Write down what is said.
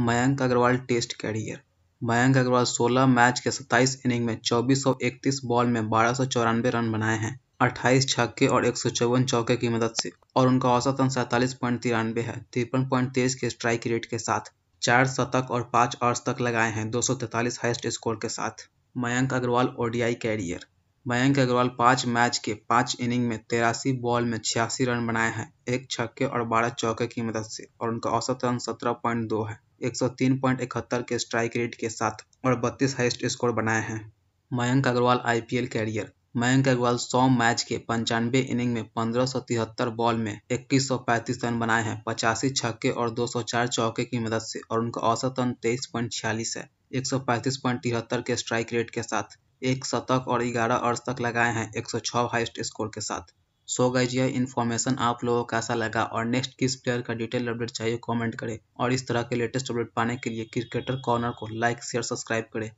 Mayank Agarwal test career Mayank Agarwal 16 match के 27 inning में चौबीस बॉल में बारह रन बनाए हैं 28 छक्के और एक चौके की मदद से और उनका औसतन सैंतालीस पॉइंट तिरानवे है तिरपन पॉइंट तेईस के स्ट्राइक रेट के साथ चार शतक और पाँच अर्स तक लगाए हैं दो हाईएस्ट स्कोर के साथ मयंक अग्रवाल ओडीआई कैरियर मयंक अग्रवाल पाँच मैच के पाँच इनिंग में तेरासी बॉल में छियासी रन बनाए हैं एक छक्के और बारह चौके की मदद से और उनका औसत रन सत्रह पॉइंट दो है 103.71 के स्ट्राइक रेट के साथ और 32 हाइस्ट स्कोर बनाए हैं Mayank Agarwal IPL career Mayank Agarwal 100 match के पंचानवे इनिंग में पंद्रह बॉल में 2135 रन बनाए हैं पचासी छक्के और 204 चौके की मदद से और उनका औसत रन तेईस पॉइंट छियालीस है एक के स्ट्राइक रेट के साथ एक शतक और ग्यारह अर्ध तक लगाए हैं 106 हाइस्ट स्कोर के साथ सो गाइज यह इन्फॉर्मेशन आप लोगों को कैसा लगा और नेक्स्ट किस प्लेयर का डिटेल अपडेट चाहिए कमेंट करें और इस तरह के लेटेस्ट अपडेट पाने के लिए क्रिकेटर कॉर्नर को लाइक शेयर सब्सक्राइब करें